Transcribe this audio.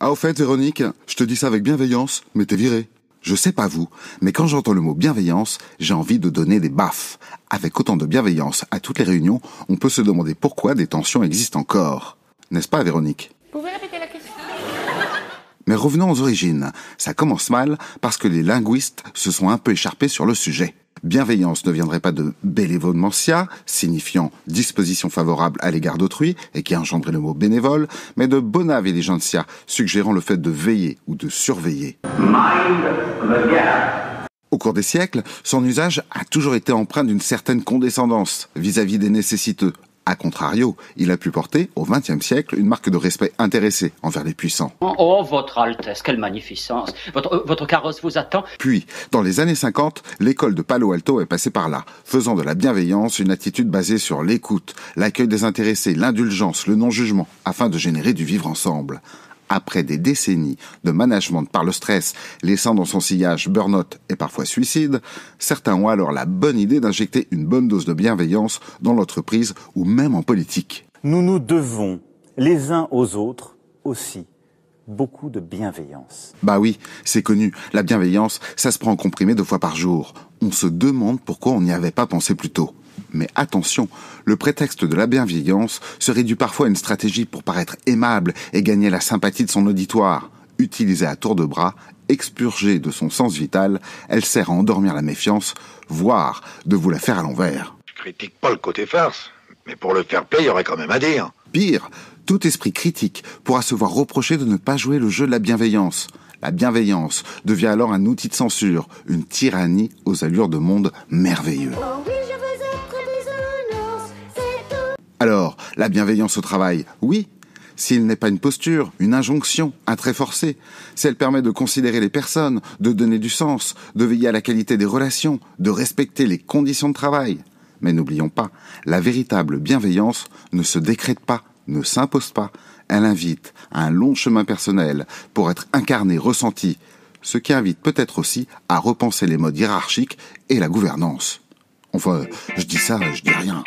Ah, au fait, Véronique, je te dis ça avec bienveillance, mais t'es viré. Je sais pas vous, mais quand j'entends le mot bienveillance, j'ai envie de donner des baffes. Avec autant de bienveillance à toutes les réunions, on peut se demander pourquoi des tensions existent encore. N'est-ce pas, Véronique pouvez répéter la question Mais revenons aux origines. Ça commence mal parce que les linguistes se sont un peu écharpés sur le sujet bienveillance ne viendrait pas de benevolmentia, signifiant disposition favorable à l'égard d'autrui, et qui a engendré le mot bénévole, mais de bona vigilantia, suggérant le fait de veiller ou de surveiller. Au cours des siècles, son usage a toujours été empreint d'une certaine condescendance vis à -vis des nécessiteux, a contrario, il a pu porter, au XXe siècle, une marque de respect intéressé envers les puissants. Oh, oh votre Altesse, quelle magnificence votre, euh, votre carrosse vous attend Puis, dans les années 50, l'école de Palo Alto est passée par là, faisant de la bienveillance une attitude basée sur l'écoute, l'accueil des intéressés, l'indulgence, le non-jugement, afin de générer du vivre ensemble après des décennies de management par le stress, laissant dans son sillage burn-out et parfois suicide, certains ont alors la bonne idée d'injecter une bonne dose de bienveillance dans l'entreprise ou même en politique. Nous nous devons, les uns aux autres, aussi beaucoup de bienveillance. Bah oui, c'est connu, la bienveillance, ça se prend en comprimé deux fois par jour. On se demande pourquoi on n'y avait pas pensé plus tôt. Mais attention, le prétexte de la bienveillance serait dû parfois à une stratégie pour paraître aimable et gagner la sympathie de son auditoire. Utilisée à tour de bras, expurgée de son sens vital, elle sert à endormir la méfiance, voire de vous la faire à l'envers. Je critique pas le côté farce, mais pour le faire play, il y aurait quand même à dire. Pire, tout esprit critique pourra se voir reprocher de ne pas jouer le jeu de la bienveillance. La bienveillance devient alors un outil de censure, une tyrannie aux allures de monde merveilleux. Oh Alors, la bienveillance au travail, oui, s'il n'est pas une posture, une injonction, un trait forcé, si elle permet de considérer les personnes, de donner du sens, de veiller à la qualité des relations, de respecter les conditions de travail. Mais n'oublions pas, la véritable bienveillance ne se décrète pas, ne s'impose pas, elle invite à un long chemin personnel pour être incarnée, ressenti, ce qui invite peut-être aussi à repenser les modes hiérarchiques et la gouvernance. Enfin, je dis ça, je dis rien.